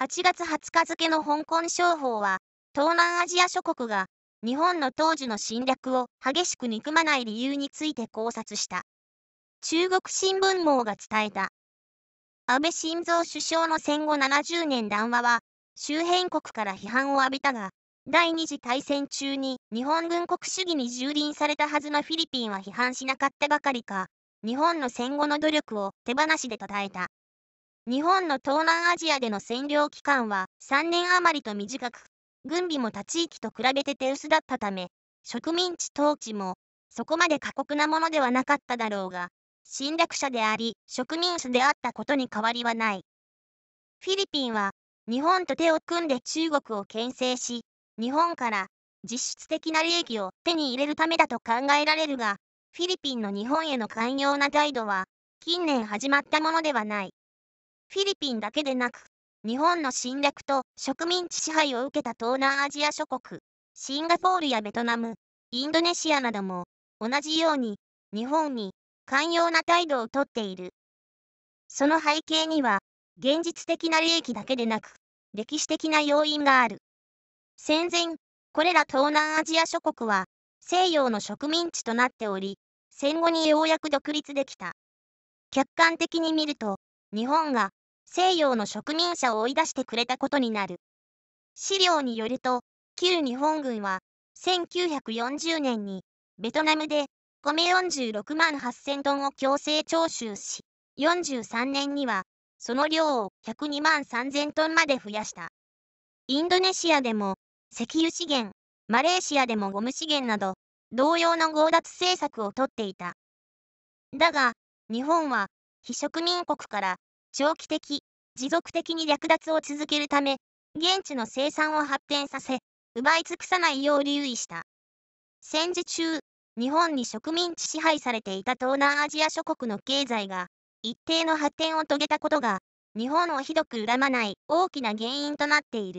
8月20日付の香港商法は、東南アジア諸国が日本の当時の侵略を激しく憎まない理由について考察した。中国新聞網が伝えた。安倍晋三首相の戦後70年談話は、周辺国から批判を浴びたが、第二次大戦中に日本軍国主義に蹂躙されたはずのフィリピンは批判しなかったばかりか、日本の戦後の努力を手放しで称えた。日本の東南アジアでの占領期間は3年余りと短く、軍備も他地域と比べて手薄だったため、植民地統治もそこまで過酷なものではなかっただろうが、侵略者であり植民種であったことに変わりはない。フィリピンは日本と手を組んで中国を牽制し、日本から実質的な利益を手に入れるためだと考えられるが、フィリピンの日本への寛容な態度は近年始まったものではない。フィリピンだけでなく、日本の侵略と植民地支配を受けた東南アジア諸国、シンガポールやベトナム、インドネシアなども、同じように、日本に寛容な態度をとっている。その背景には、現実的な利益だけでなく、歴史的な要因がある。戦前、これら東南アジア諸国は、西洋の植民地となっており、戦後にようやく独立できた。客観的に見ると、日本が西洋の植民者を追い出してくれたことになる。資料によると、旧日本軍は、1940年に、ベトナムで、米46万8000トンを強制徴収し、43年には、その量を102万3000トンまで増やした。インドネシアでも、石油資源、マレーシアでもゴム資源など、同様の強奪政策をとっていた。だが、日本は、非植民国から長期的、持続的に略奪を続けるため、現地の生産を発展させ、奪い尽くさないよう留意した。戦時中、日本に植民地支配されていた東南アジア諸国の経済が、一定の発展を遂げたことが、日本をひどく恨まない大きな原因となっている。